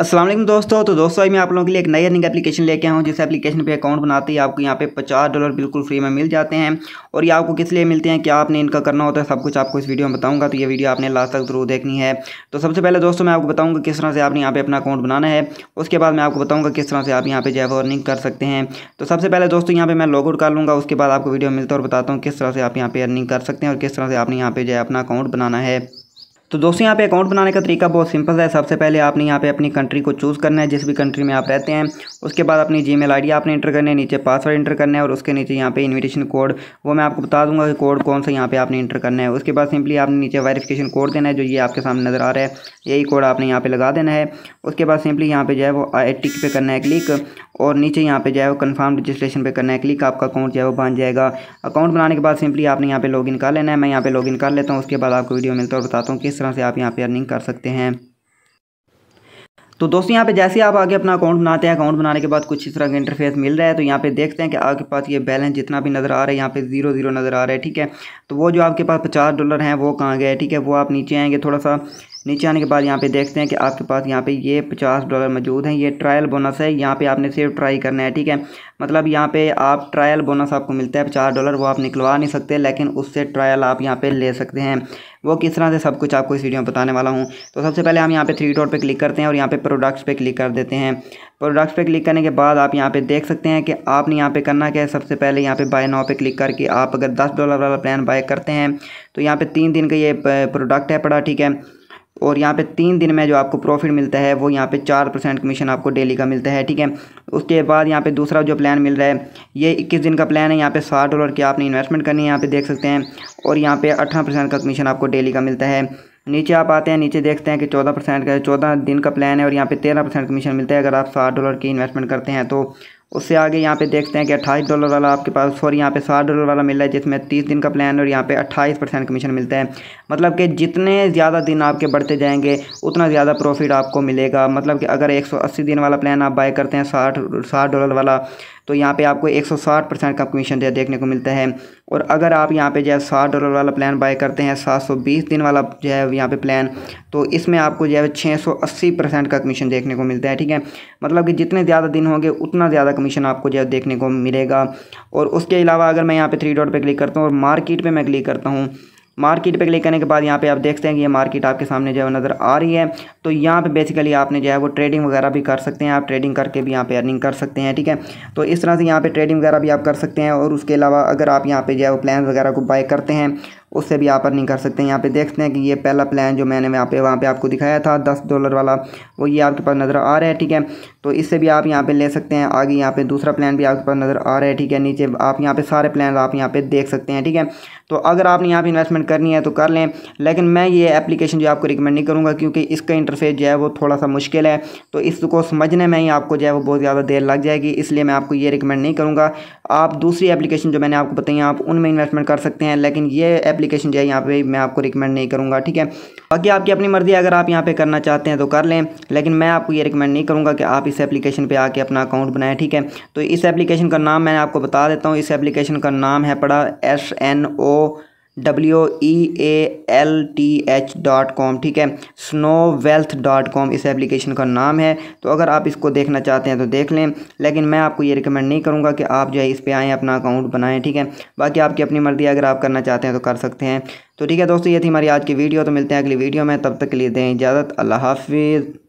असलम दोस्तों तो दोस्तों मैं आप लोगों के लिए एक नई अर्निंग एप्लीकेशन लेके आया हूँ जिस एप्लीकेशन पे अकाउंट बनाते ही आपको यहाँ पे पचास डॉलर बिल्कुल फ्री में मिल जाते हैं और ये आपको किस लिए मिलते हैं क्या आपने इनका करना होता है सब कुछ आपको इस वीडियो में बताऊँगा तो ये वीडियो आपने लास्ट तक जरूर देखनी है तो सबसे पहले दोस्तों मैं आपको बताऊँगा किस तरह से आपने यहाँ पे अपना अकाउंट बनाना है उसके बाद मैं आपको बताऊँगा किस तरह से आप यहाँ पर जो अर्निंग कर सकते हैं तो सबसे पहले दोस्तों यहाँ पर मैं लॉग आउट कर लूँगा उसके बाद आपको वीडियो मिलता है और बताता हूँ किस तरह से आप यहाँ पर अर्निंग कर सकते हैं और किस तरह से आपने यहाँ पर जो है अपना अकाउंट बनाना है तो दोस्तों यहाँ पे अकाउंट बनाने का तरीका बहुत सिंपल है सबसे पहले आपने यहाँ पे अपनी कंट्री को चूज़ करना है जिस भी कंट्री में आप रहते हैं उसके बाद अपनी जी मेल आपने इंटर करना है नीचे पासवर्ड इंटर करना है और उसके नीचे यहाँ पे इनविटेशन कोड वो मैं आपको बता दूंगा कि कोड कौन सा यहाँ पे आपने इंटर करना है उसके बाद सिंपली आपने नीचे वेरिफिकेशन कोड देना है जो ये आपके सामने नज़र आ रहा है यही कोड आपने यहाँ पर लगा देना है उसके बाद सिंपली यहाँ पर जो है वो आई पे करना है क्लिक और नीचे यहाँ पे जो है वो कन्फर्म रजिस्ट्रेशन पे करना है क्लिक आपका अकाउंट जो है वो बन जाएगा अकाउंट बनाने के बाद सिंपली आपने यहाँ पे लॉगिन कर लेना है मैं यहाँ पे लॉगिन कर लेता हूँ उसके बाद आपको वीडियो मिलता है और बताता हूँ किस तरह से आप यहाँ पे अर्निंग कर सकते हैं तो दोस्तों यहाँ पे जैसे आप आगे अपना अकाउंट बनाते हैं अकाउंट बनाने के बाद कुछ इस तरह का इंटरफेस मिल रहा है तो यहाँ पे देखते हैं कि आपके पास ये बैलेंस जितना भी नज़र आ रहा है यहाँ पे जीरो जीरो नज़र आ रहा है ठीक है तो वो जो आपके पास पचास डॉलर हैं वो कहाँ गए ठीक है वो आप नीचे आएंगे थोड़ा सा नीचे आने के बाद यहाँ पे देखते हैं कि आपके पास यहाँ पे ये पचास डॉलर मौजूद हैं ये ट्रायल बोनस है यहाँ पे आपने सिर्फ ट्राई करना है ठीक है मतलब यहाँ पे आप ट्रायल बोनस आपको मिलता है पचास डॉलर वो आप निकलवा नहीं सकते लेकिन उससे ट्रायल आप यहाँ पे ले सकते हैं वो किस तरह से सब कुछ आपको इस वीडियो में बताने वाला हूँ तो सबसे पहले हम यहाँ पे थ्री डॉट पे क्लिक करते हैं और यहाँ पे प्रोडक्ट्स पे क्लिक कर देते हैं प्रोडक्ट्स पे क्लिक करने के बाद आप यहाँ पे देख सकते हैं कि आपने यहाँ पे करना क्या है सबसे पहले यहाँ पे बाय नाव पे क्लिक करके आप अगर दस डॉलर वाला प्लान बाय करते हैं तो यहाँ पर तीन दिन का ये प्रोडक्ट है पड़ा ठीक है और यहाँ पे तीन दिन में जो आपको प्रॉफिट मिलता है वो यहाँ पे चार परसेंट कमीशन आपको डेली का मिलता है ठीक है उसके बाद यहाँ पे दूसरा जो प्लान मिल रहा है ये इक्कीस दिन का प्लान है यहाँ पे साठ डॉलर की आपने इन्वेस्टमेंट करनी है यहाँ पे देख सकते हैं और यहाँ पे अठारह परसेंट का कमीशन आपको डेली का मिलता है नीचे आप आते हैं नीचे देखते हैं कि चौदह परसेंट का चौदह दिन का प्लान है और यहाँ पर तेरह परसेंट कमीशन मिलता है अगर आप साठ डॉलर की इन्वेस्टमेंट करते हैं तो उससे आगे यहाँ पे देखते हैं कि अट्ठाईस डॉलर वाला आपके पास सॉरी यहाँ पे साठ डॉलर वाला मिल रहा है जिसमें तीस दिन का प्लान और यहाँ पे अट्ठाईस परसेंट कमीशन मिलता है मतलब कि जितने ज़्यादा दिन आपके बढ़ते जाएंगे उतना ज़्यादा प्रॉफिट आपको मिलेगा मतलब कि अगर एक सौ अस्सी दिन वाला प्लान आप बाय करते हैं साठ साठ डॉलर वाला तो यहाँ पे आपको 160 परसेंट का कमीशन दे देखने को मिलता है और अगर आप यहाँ पे जो है साठ डॉलर वाला प्लान बाय करते हैं 720 दिन वाला जो है यहाँ पे प्लान तो इसमें आपको जो है 680 परसेंट का कमीशन देखने को मिलता है ठीक है मतलब कि जितने ज़्यादा दिन होंगे उतना ज़्यादा कमीशन आपको जो है देखने को मिलेगा और उसके अलावा अगर मैं यहाँ पर थ्री डॉट पर क्लिक करता हूँ और मार्केट पर मैं क्लिक करता हूँ मार्केट पे क्लिक करने के बाद यहाँ पे आप देखते हैं कि ये मार्केट आपके सामने जो है नज़र आ रही है तो यहाँ पे बेसिकली आपने जो है वो ट्रेडिंग वगैरह भी कर सकते हैं आप ट्रेडिंग करके भी यहाँ पे अर्निंग कर सकते हैं ठीक है तो इस तरह से यहाँ पे ट्रेडिंग वगैरह भी आप कर सकते हैं और उसके अलावा अगर आप यहाँ पे जो है वो प्लान वगैरह को बाय करते हैं उससे भी यहाँ पर नहीं कर सकते यहाँ पे देखते हैं कि ये पहला प्लान जो मैंने यहाँ पे वहाँ पे आपको दिखाया था दस डॉलर वाला वो ये आपके पास नज़र आ रहा है ठीक है तो इससे भी आप यहाँ पे ले सकते हैं आगे यहाँ पे दूसरा प्लान भी आपके पास नज़र आ रहा है ठीक है नीचे आप यहाँ पे सारे प्लान आप यहाँ पे देख सकते हैं ठीक है तो अगर आपने यहाँ पर इन्वेस्टमेंट करनी है तो कर लें लेकिन मैं ये एप्लीकेशन जो आपको रिकमेंड नहीं करूँगा क्योंकि इसका इंटरफेस जो है वो थोड़ा सा मुश्किल है तो इसको समझने में ही आपको जो है वो बहुत ज़्यादा देर लग जाएगी इसलिए मैं आपको ये रिकमेंड नहीं करूँगा आप दूसरी एप्लीकेशन जो मैंने आपको बताई आप उनमें इन्वेस्टमेंट कर सकते हैं लेकिन ये एप्लीकेशन जो है यहाँ पे मैं आपको रिकमेंड नहीं करूँगा ठीक है बाकी आपकी अपनी मर्ज़ी अगर आप यहाँ पे करना चाहते हैं तो कर लें लेकिन मैं आपको ये रिकमेंड नहीं करूँगा कि आप इस एप्लीकेशन पर आके अपना अकाउंट बनाएं ठीक है तो इस एप्लीकेशन का नाम मैं आपको बता देता हूँ इस एप्लीकेशन का नाम है पड़ा S N O W E A L T H dot com ठीक है स्नो वेल्थ डॉट कॉम इस एप्लीकेशन का नाम है तो अगर आप इसको देखना चाहते हैं तो देख लें लेकिन मैं आपको ये रिकमेंड नहीं करूँगा कि आप जो है इस पर आएँ अपना अकाउंट बनाएं ठीक है बाकी आपकी अपनी मर्ज़ी अगर आप करना चाहते हैं तो कर सकते हैं तो ठीक है दोस्तों ये थी हमारी आज की वीडियो तो मिलते हैं अगली वीडियो में तब तक के लिए दें इजाज़त अल्लाह हाफिज़